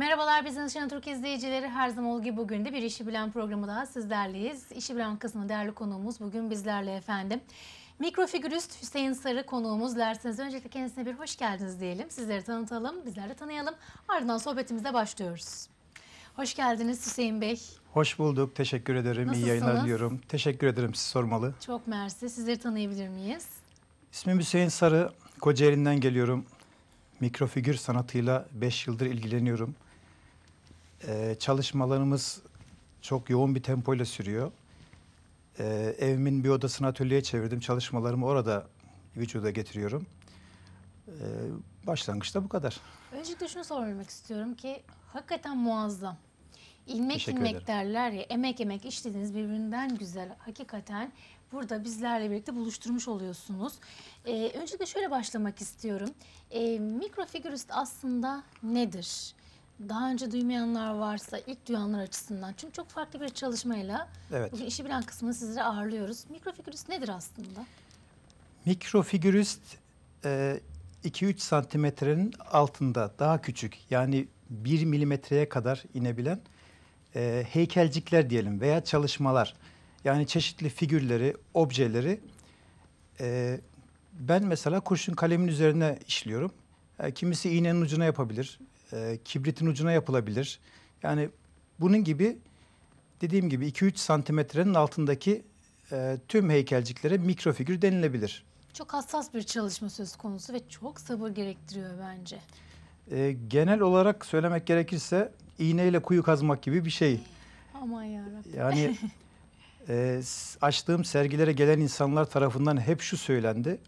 Merhabalar biz Channel Türk izleyicileri. Her zaman olduğu gibi bugün de bir işi bilen programı daha sizlerleyiz. İşi bilen kısmı değerli konuğumuz bugün bizlerle efendim. Mikrofigürist Hüseyin Sarı konuğumuz derseniz öncelikle kendisine bir hoş geldiniz diyelim. Sizleri tanıtalım, bizler tanıyalım. Ardından sohbetimize başlıyoruz. Hoş geldiniz Hüseyin Bey. Hoş bulduk. Teşekkür ederim. Nasılsınız? İyi yayınlar diliyorum. Teşekkür ederim siz sormalı. Çok mersi. Sizleri tanıyabilir miyiz? İsmim Hüseyin Sarı. Kocaeli'nden geliyorum. Mikrofigür sanatıyla 5 yıldır ilgileniyorum. Ee, çalışmalarımız çok yoğun bir tempoyla sürüyor. Ee, evimin bir odasını atölyeye çevirdim. Çalışmalarımı orada vücuda getiriyorum. Ee, başlangıçta bu kadar. Öncelikle şunu sormak istiyorum ki hakikaten muazzam. İlmek ilmek derler ya emek emek işlediğiniz birbirinden güzel. Hakikaten burada bizlerle birlikte buluşturmuş oluyorsunuz. Ee, öncelikle şöyle başlamak istiyorum. Ee, mikrofigürist aslında nedir? daha önce duymayanlar varsa ilk duyanlar açısından. Çünkü çok farklı bir çalışmayla evet. bugün işi bilen kısmını sizlere ağırlıyoruz. Mikrofigürist nedir aslında? Mikrofigürist 2-3 e, santimetrenin altında daha küçük yani 1 milimetreye kadar inebilen e, heykelcikler diyelim veya çalışmalar. Yani çeşitli figürleri, objeleri e, ben mesela kurşun kalemin üzerine işliyorum. E, kimisi iğnenin ucuna yapabilir, e, kibritin ucuna yapılabilir. Yani bunun gibi dediğim gibi 2-3 santimetrenin altındaki e, tüm heykelciklere mikrofigür denilebilir. Çok hassas bir çalışma söz konusu ve çok sabır gerektiriyor bence. E, genel olarak söylemek gerekirse iğneyle kuyu kazmak gibi bir şey. Aman yarabbim. Yani e, açtığım sergilere gelen insanlar tarafından hep şu söylendi.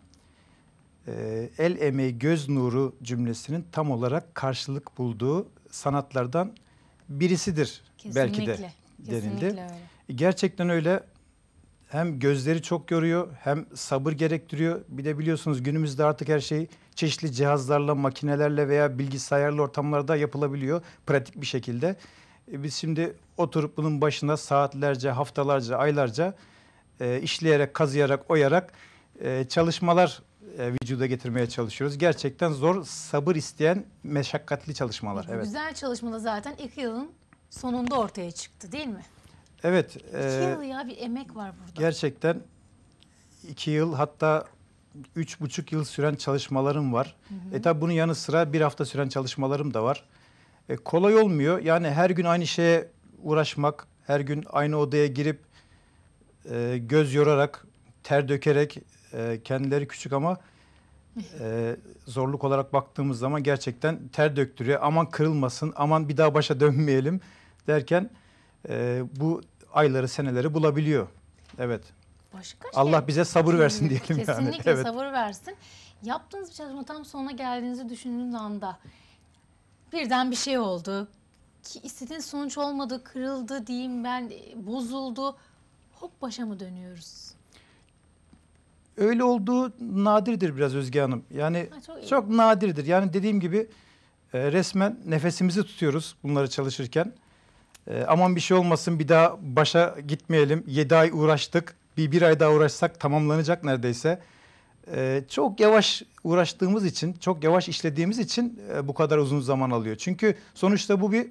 Ee, el emeği göz nuru cümlesinin tam olarak karşılık bulduğu sanatlardan birisidir kesinlikle, belki de denildi. Kesinlikle öyle. Gerçekten öyle hem gözleri çok yoruyor hem sabır gerektiriyor. Bir de biliyorsunuz günümüzde artık her şey çeşitli cihazlarla, makinelerle veya bilgisayarlı ortamlarda yapılabiliyor pratik bir şekilde. Ee, biz şimdi oturup bunun başında saatlerce, haftalarca, aylarca e, işleyerek, kazıyarak, oyarak e, çalışmalar e, vücuda getirmeye çalışıyoruz. Gerçekten zor, sabır isteyen, meşakkatli çalışmalar. Evet. Güzel çalışmada zaten iki yılın sonunda ortaya çıktı değil mi? Evet. E, iki yıl ya bir emek var burada. Gerçekten iki yıl hatta üç buçuk yıl süren çalışmalarım var. Hı hı. E tabi bunun yanı sıra bir hafta süren çalışmalarım da var. E, kolay olmuyor. Yani her gün aynı şeye uğraşmak, her gün aynı odaya girip e, göz yorarak, ter dökerek ee, kendileri küçük ama e, zorluk olarak baktığımız zaman gerçekten ter döktürüyor. Aman kırılmasın, aman bir daha başa dönmeyelim derken e, bu ayları seneleri bulabiliyor. Evet. Başka şey- Allah şey, bize sabır versin diyelim kesinlikle yani. Kesinlikle evet. sabır versin. Yaptığınız bir çalışma tam sonuna geldiğinizi düşündüğünüz anda birden bir şey oldu. Ki istediğiniz sonuç olmadı, kırıldı diyeyim ben, bozuldu. Hop başa mı dönüyoruz? öyle olduğu nadirdir biraz Özge Hanım. Yani ha, çok, çok nadirdir. Yani dediğim gibi e, resmen nefesimizi tutuyoruz bunları çalışırken. E, aman bir şey olmasın bir daha başa gitmeyelim. Yedi ay uğraştık. Bir, bir ay daha uğraşsak tamamlanacak neredeyse. E, çok yavaş uğraştığımız için, çok yavaş işlediğimiz için e, bu kadar uzun zaman alıyor. Çünkü sonuçta bu bir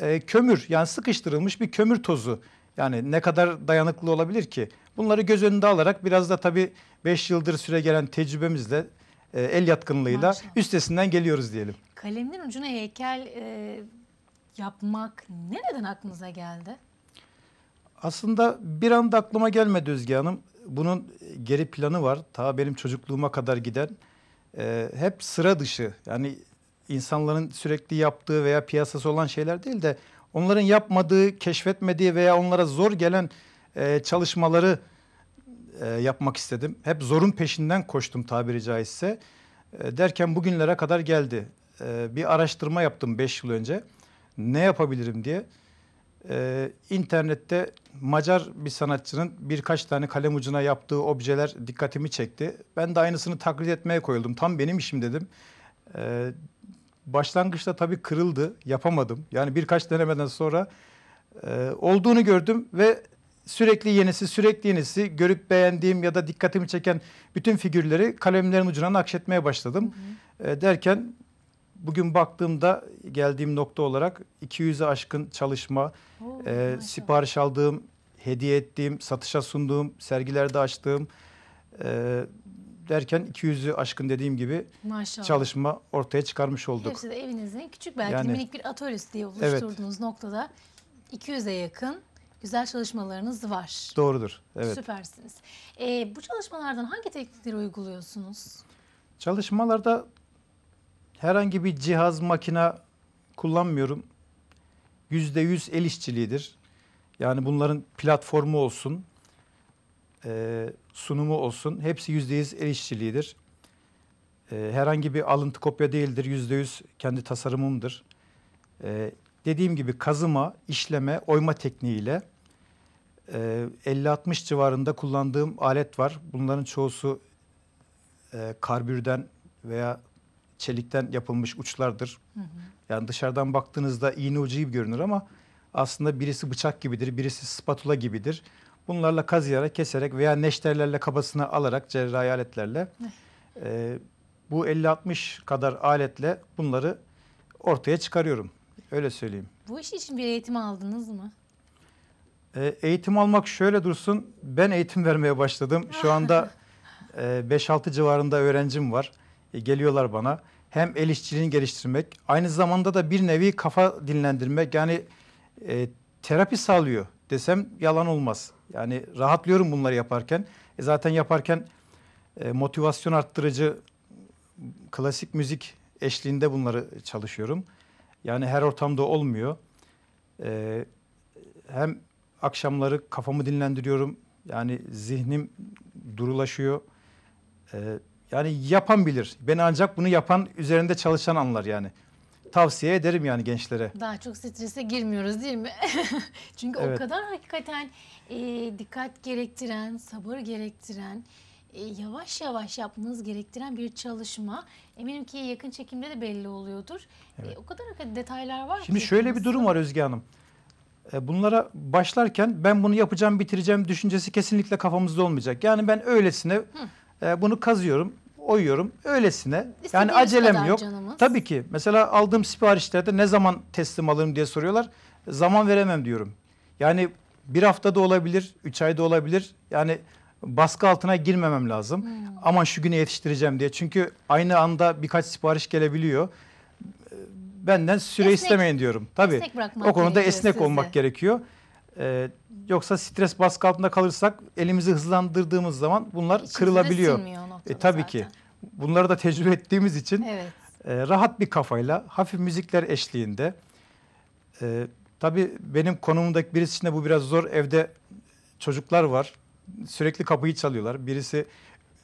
e, kömür yani sıkıştırılmış bir kömür tozu. Yani ne kadar dayanıklı olabilir ki? Bunları göz önünde alarak biraz da tabii 5 yıldır süre gelen tecrübemizle e, el yatkınlığıyla Maşallah. üstesinden geliyoruz diyelim. Kalemin ucuna heykel e, yapmak neden aklınıza geldi? Aslında bir anda aklıma gelmedi Özge Hanım. Bunun e, geri planı var. Ta benim çocukluğuma kadar giden. E, hep sıra dışı yani insanların sürekli yaptığı veya piyasası olan şeyler değil de onların yapmadığı, keşfetmediği veya onlara zor gelen e, çalışmaları e, yapmak istedim. Hep zorun peşinden koştum tabiri caizse. E, derken bugünlere kadar geldi. E, bir araştırma yaptım 5 yıl önce. Ne yapabilirim diye. E, internette Macar bir sanatçının birkaç tane kalem ucuna yaptığı objeler dikkatimi çekti. Ben de aynısını taklit etmeye koyuldum. Tam benim işim dedim. başlangıçta tabii kırıldı. Yapamadım. Yani birkaç denemeden sonra olduğunu gördüm ve sürekli yenisi sürekli yenisi görüp beğendiğim ya da dikkatimi çeken bütün figürleri kalemlerin ucuna nakşetmeye başladım. Hı hı. Ee, derken bugün baktığımda geldiğim nokta olarak 200'e aşkın çalışma, Oo, e, sipariş aldığım, hediye ettiğim, satışa sunduğum, sergilerde açtığım e, derken 200'ü aşkın dediğim gibi Maşallah. çalışma ortaya çıkarmış olduk. Hepsi de evinizin küçük belki yani, minik bir atölyesi diye oluşturduğunuz evet. noktada 200'e yakın güzel çalışmalarınız var. Doğrudur. Evet. Süpersiniz. Ee, bu çalışmalardan hangi teknikleri uyguluyorsunuz? Çalışmalarda herhangi bir cihaz, makina kullanmıyorum. Yüzde yüz el işçiliğidir. Yani bunların platformu olsun, e, sunumu olsun hepsi yüzde yüz el işçiliğidir. E, herhangi bir alıntı kopya değildir. Yüzde yüz kendi tasarımımdır. E, dediğim gibi kazıma, işleme, oyma tekniğiyle e, 50-60 civarında kullandığım alet var. Bunların çoğusu e, karbürden veya çelikten yapılmış uçlardır. Hı hı. Yani dışarıdan baktığınızda iğne ucu gibi görünür ama aslında birisi bıçak gibidir, birisi spatula gibidir. Bunlarla kazıyarak, keserek veya neşterlerle kabasını alarak cerrahi aletlerle e, bu 50-60 kadar aletle bunları ortaya çıkarıyorum. Öyle söyleyeyim. Bu iş için bir eğitim aldınız mı? E, eğitim almak şöyle dursun. Ben eğitim vermeye başladım. Şu anda e, 5-6 civarında öğrencim var. E, geliyorlar bana. Hem el işçiliğini geliştirmek, aynı zamanda da bir nevi kafa dinlendirmek. Yani e, terapi sağlıyor desem yalan olmaz. Yani rahatlıyorum bunları yaparken. E, zaten yaparken e, motivasyon arttırıcı klasik müzik eşliğinde bunları çalışıyorum. Yani her ortamda olmuyor. Ee, hem akşamları kafamı dinlendiriyorum. Yani zihnim durulaşıyor. Ee, yani yapan bilir. Ben ancak bunu yapan, üzerinde çalışan anlar yani. Tavsiye ederim yani gençlere. Daha çok strese girmiyoruz değil mi? Çünkü evet. o kadar hakikaten e, dikkat gerektiren, sabır gerektiren e, yavaş yavaş yapmanız gerektiren bir çalışma. Eminim ki yakın çekimde de belli oluyordur. E, evet. o kadar detaylar var. Şimdi ki şöyle bir durum var Özge Hanım. E, bunlara başlarken ben bunu yapacağım, bitireceğim düşüncesi kesinlikle kafamızda olmayacak. Yani ben öylesine Hı. bunu kazıyorum, oyuyorum öylesine. İstediğiniz yani acelem yok. Canımız. Tabii ki. Mesela aldığım siparişlerde ne zaman teslim alırım diye soruyorlar. Zaman veremem diyorum. Yani bir hafta da olabilir, üç ay da olabilir. Yani baskı altına girmemem lazım. Hmm. Aman şu günü yetiştireceğim diye. Çünkü aynı anda birkaç sipariş gelebiliyor. Benden süre esnek, istemeyin diyorum. Tabii. O konuda esnek sizi. olmak gerekiyor. Ee, yoksa stres baskı altında kalırsak elimizi hızlandırdığımız zaman bunlar İçin kırılabiliyor. E, tabii zaten. ki. Bunları da tecrübe ettiğimiz için evet. e, rahat bir kafayla hafif müzikler eşliğinde e, tabii benim konumundaki birisi için de bu biraz zor. Evde çocuklar var sürekli kapıyı çalıyorlar. Birisi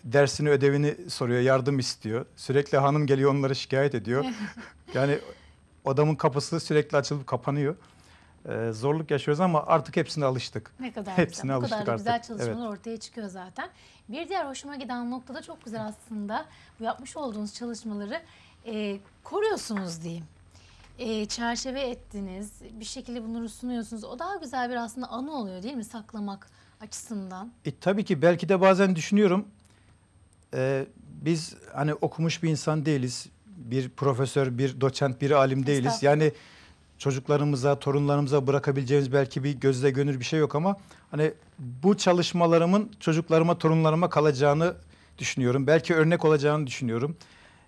dersini ödevini soruyor, yardım istiyor. Sürekli hanım geliyor onları şikayet ediyor. yani odamın kapısı sürekli açılıp kapanıyor. Ee, zorluk yaşıyoruz ama artık hepsine alıştık. Ne kadar hepsine güzel. alıştık Bu kadar da güzel artık. çalışmalar evet. ortaya çıkıyor zaten. Bir diğer hoşuma giden nokta da çok güzel aslında. Bu yapmış olduğunuz çalışmaları e, koruyorsunuz diyeyim. E, çerçeve ettiniz, bir şekilde bunları sunuyorsunuz. O daha güzel bir aslında anı oluyor değil mi? Saklamak açısından. E, tabii ki belki de bazen düşünüyorum. E, biz hani okumuş bir insan değiliz. Bir profesör, bir doçent, bir alim değiliz. Yani çocuklarımıza, torunlarımıza bırakabileceğimiz belki bir gözle gönül bir şey yok ama hani bu çalışmalarımın çocuklarıma, torunlarıma kalacağını düşünüyorum. Belki örnek olacağını düşünüyorum.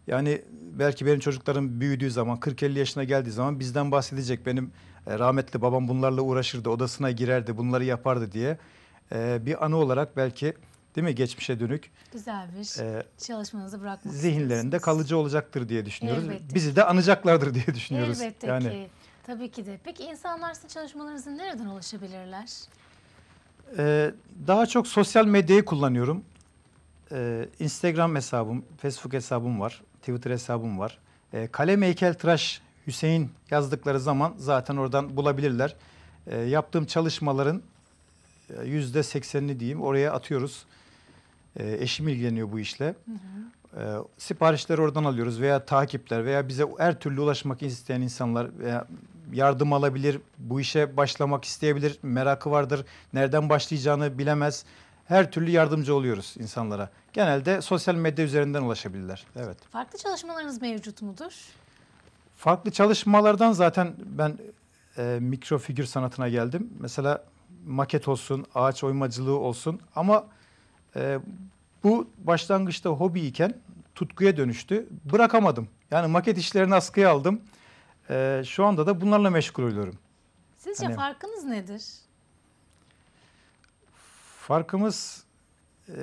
Yani belki benim çocuklarım büyüdüğü zaman 40-50 yaşına geldiği zaman bizden bahsedecek. Benim e, rahmetli babam bunlarla uğraşırdı, odasına girerdi, bunları yapardı diye e, bir anı olarak belki değil mi geçmişe dönük güzel bir e, ee, çalışmanızı bırakmak zihinlerinde kalıcı olacaktır diye düşünüyoruz. Elbette. Bizi de anacaklardır diye düşünüyoruz. Elbette yani. ki. Tabii ki de. Peki insanlar sizin çalışmalarınızı nereden ulaşabilirler? Ee, daha çok sosyal medyayı kullanıyorum. Ee, Instagram hesabım, Facebook hesabım var, Twitter hesabım var. Ee, kalem heykel tıraş Hüseyin yazdıkları zaman zaten oradan bulabilirler. Ee, yaptığım çalışmaların yüzde seksenini diyeyim oraya atıyoruz. E, eşim ilgileniyor bu işle. Hı hı. E, siparişleri oradan alıyoruz veya takipler veya bize her türlü ulaşmak isteyen insanlar veya yardım alabilir, bu işe başlamak isteyebilir, merakı vardır, nereden başlayacağını bilemez. Her türlü yardımcı oluyoruz insanlara. Genelde sosyal medya üzerinden ulaşabilirler. Evet. Farklı çalışmalarınız mevcut mudur? Farklı çalışmalardan zaten ben e, mikrofigür sanatına geldim. Mesela maket olsun, ağaç oymacılığı olsun ama e, bu başlangıçta hobi iken tutkuya dönüştü. Bırakamadım. Yani maket işlerini askıya aldım. E, şu anda da bunlarla meşgul oluyorum. Sizce hani, farkınız nedir? Farkımız e,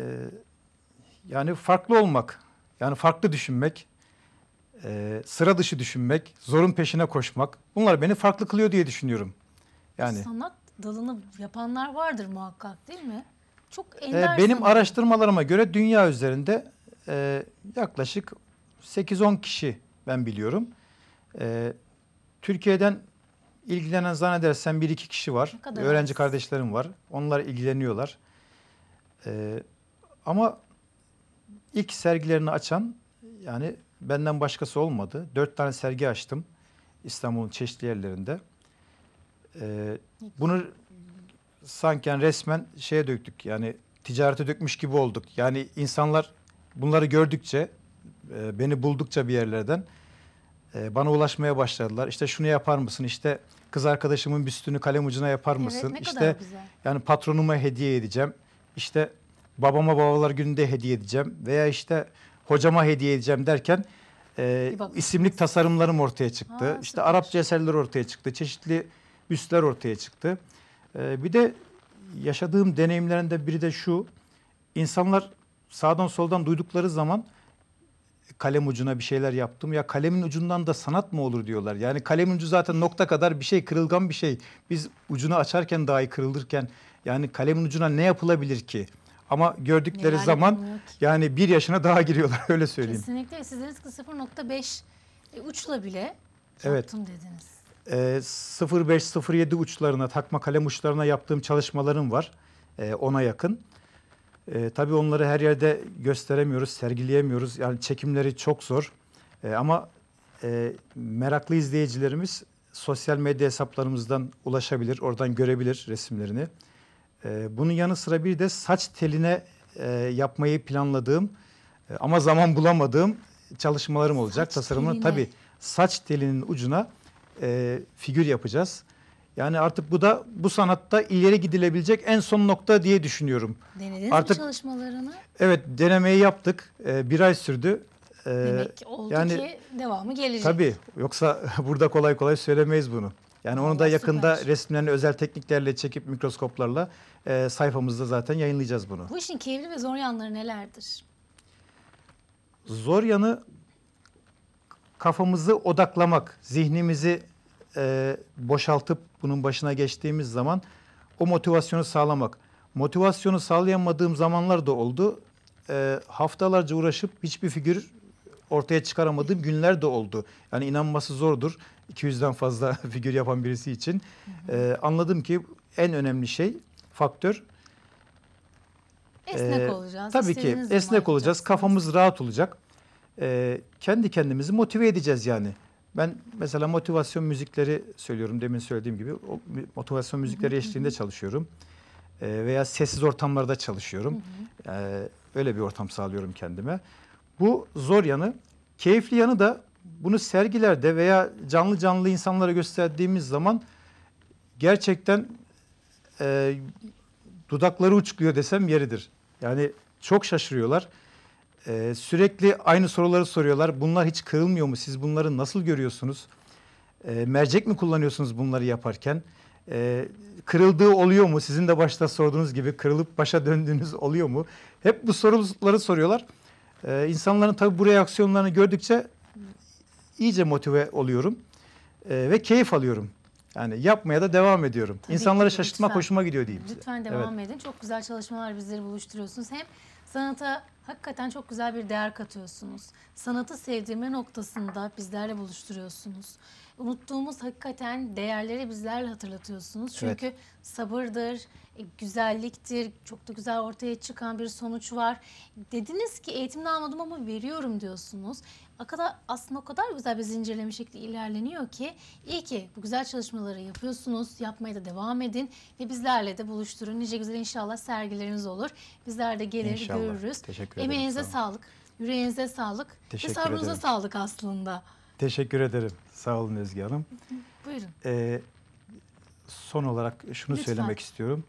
yani farklı olmak, yani farklı düşünmek, e, sıra dışı düşünmek, zorun peşine koşmak. Bunlar beni farklı kılıyor diye düşünüyorum. Yani sanat dalını yapanlar vardır muhakkak değil mi? Çok Ee, benim araştırmalarıma göre dünya üzerinde e, yaklaşık 8-10 kişi ben biliyorum. E, Türkiye'den ilgilenen zannedersem 1-2 kişi var. Öğrenci az. kardeşlerim var. Onlar ilgileniyorlar. E, ama ilk sergilerini açan yani benden başkası olmadı. Dört tane sergi açtım İstanbul'un çeşitli yerlerinde. E, bunu sanki yani resmen şeye döktük yani ticarete dökmüş gibi olduk. Yani insanlar bunları gördükçe e, beni buldukça bir yerlerden e, bana ulaşmaya başladılar. İşte şunu yapar mısın? işte kız arkadaşımın büstünü kalem ucuna yapar mısın? Evet, işte yani patronuma hediye edeceğim. İşte babama babalar gününde hediye edeceğim veya işte hocama hediye edeceğim derken e, isimlik tasarımlarım ortaya çıktı. Ha, işte Arapça eserler ortaya çıktı. Çeşitli büstler ortaya çıktı. E, bir de yaşadığım deneyimlerinde biri de şu. İnsanlar sağdan soldan duydukları zaman kalem ucuna bir şeyler yaptım. Ya kalemin ucundan da sanat mı olur diyorlar. Yani kalemin ucu zaten nokta kadar bir şey kırılgan bir şey. Biz ucunu açarken dahi kırılırken yani kalemin ucuna ne yapılabilir ki? Ama gördükleri Neler zaman yani bir yaşına daha giriyorlar öyle söyleyeyim. Kesinlikle sizin 0.5 e, uçla bile evet. yaptım dediniz. E, ee, 05-07 uçlarına, takma kalem uçlarına yaptığım çalışmalarım var. E, ona yakın. E, tabii onları her yerde gösteremiyoruz, sergileyemiyoruz. Yani çekimleri çok zor. E, ama e, meraklı izleyicilerimiz sosyal medya hesaplarımızdan ulaşabilir, oradan görebilir resimlerini. E, bunun yanı sıra bir de saç teline e, yapmayı planladığım e, ama zaman bulamadığım çalışmalarım olacak saç Tabii saç telinin ucuna e, figür yapacağız. Yani artık bu da bu sanatta ileri gidilebilecek en son nokta diye düşünüyorum. Denediniz artık, mi çalışmalarını? Evet denemeyi yaptık. E, bir ay sürdü. E, Demek oldu yani, ki devamı gelecek. Tabii yoksa burada kolay kolay söylemeyiz bunu. Yani onu da yakında süper. resimlerini özel tekniklerle çekip mikroskoplarla e, sayfamızda zaten yayınlayacağız bunu. Bu işin keyifli ve zor yanları nelerdir? Zor yanı kafamızı odaklamak, zihnimizi e, boşaltıp bunun başına geçtiğimiz zaman o motivasyonu sağlamak. Motivasyonu sağlayamadığım zamanlar da oldu. E, haftalarca uğraşıp hiçbir figür ortaya çıkaramadığım günler de oldu. Yani inanması zordur. 200'den fazla figür yapan birisi için. Hı hı. E, anladım ki en önemli şey, faktör Esnek ee, olacağız. Tabii ki esnek olacağız. Kafamız rahat olacak e, kendi kendimizi motive edeceğiz yani. Ben mesela motivasyon müzikleri söylüyorum demin söylediğim gibi. O motivasyon müzikleri eşliğinde çalışıyorum. E, veya sessiz ortamlarda çalışıyorum. E, öyle bir ortam sağlıyorum kendime. Bu zor yanı. Keyifli yanı da bunu sergilerde veya canlı canlı insanlara gösterdiğimiz zaman gerçekten e, dudakları uçkuyor desem yeridir. Yani çok şaşırıyorlar. Ee, sürekli aynı soruları soruyorlar. Bunlar hiç kırılmıyor mu? Siz bunları nasıl görüyorsunuz? Ee, mercek mi kullanıyorsunuz bunları yaparken? Ee, kırıldığı oluyor mu? Sizin de başta sorduğunuz gibi kırılıp başa döndüğünüz oluyor mu? Hep bu soruları soruyorlar. Ee, insanların tabii bu reaksiyonlarını gördükçe iyice motive oluyorum ee, ve keyif alıyorum. Yani yapmaya da devam ediyorum. Tabii İnsanları ki, şaşırtmak lütfen. hoşuma gidiyor diyeyim size. Lütfen devam edin. Çok güzel çalışmalar bizleri buluşturuyorsunuz. Hem Sanata hakikaten çok güzel bir değer katıyorsunuz. Sanatı sevdirme noktasında bizlerle buluşturuyorsunuz unuttuğumuz hakikaten değerleri bizlerle hatırlatıyorsunuz. Çünkü evet. sabırdır, e, güzelliktir, çok da güzel ortaya çıkan bir sonuç var. Dediniz ki eğitimini almadım ama veriyorum diyorsunuz. Akada aslında o kadar güzel bir zincirleme şekli ilerleniyor ki iyi ki bu güzel çalışmaları yapıyorsunuz. Yapmaya da devam edin ve bizlerle de buluşturun. Nice güzel inşallah sergileriniz olur. Bizler de gelir inşallah. görürüz. Teşekkür ederim. Emeğinize sağ sağlık. Yüreğinize sağlık. Teşekkür ve sabrınıza ederim. sağlık aslında. Teşekkür ederim. Sağ olun Özge Hanım. Buyurun. Ee, son olarak şunu Lütfen. söylemek istiyorum.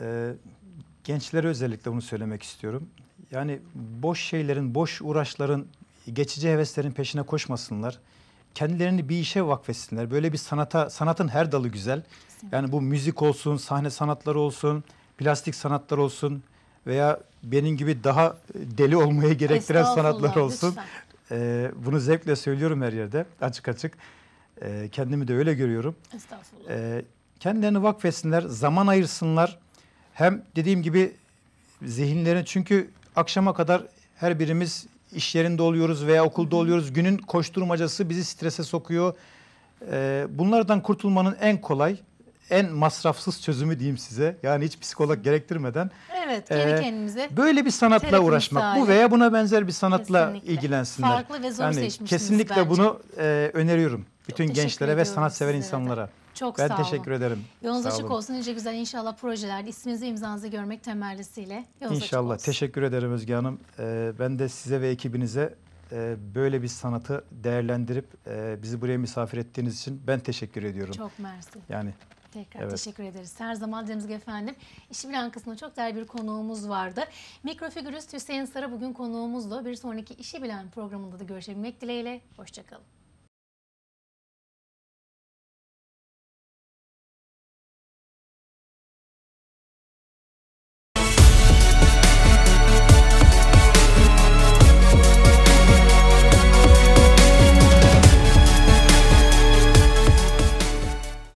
Ee, gençlere özellikle bunu söylemek istiyorum. Yani boş şeylerin, boş uğraşların, geçici heveslerin peşine koşmasınlar. Kendilerini bir işe vakfetsinler. Böyle bir sanata, sanatın her dalı güzel. Kesinlikle. Yani bu müzik olsun, sahne sanatları olsun, plastik sanatlar olsun veya benim gibi daha deli olmaya gerektiren sanatlar olsun. Lütfen. E, bunu zevkle söylüyorum her yerde açık açık. E, kendimi de öyle görüyorum. Estağfurullah. E, kendilerini vakfetsinler, zaman ayırsınlar. Hem dediğim gibi zihinlerini çünkü akşama kadar her birimiz iş yerinde oluyoruz veya okulda oluyoruz. Günün koşturmacası bizi strese sokuyor. Bunlardan kurtulmanın en kolay en masrafsız çözümü diyeyim size. Yani hiç psikolog gerektirmeden. Evet, kendi e, kendimize. Böyle bir sanatla uğraşmak. Bu veya buna benzer bir sanatla kesinlikle. ilgilensinler. Farklı ve zor yani seçmişsiniz Kesinlikle bence. bunu e, öneriyorum. Bütün Çok gençlere ve sanatsever insanlara. Evet. Çok ben sağ olun. teşekkür ederim. Yolunuz sağ açık olun. olsun. Nice güzel inşallah projelerde isminizi imzanızı görmek temellisiyle. Yolunuz inşallah. Açık olsun. Teşekkür ederim Özge Hanım. Ee, ben de size ve ekibinize e, böyle bir sanatı değerlendirip e, bizi buraya misafir ettiğiniz için ben teşekkür ediyorum. Çok mersi. Yani Tekrar evet. teşekkür ederiz. Her zaman Cemizge efendim. İşi bilen çok değerli bir konuğumuz vardı. Mikrofigürist Hüseyin Sarı bugün konuğumuzdu. Bir sonraki İşi Bilen programında da görüşebilmek dileğiyle. Hoşçakalın.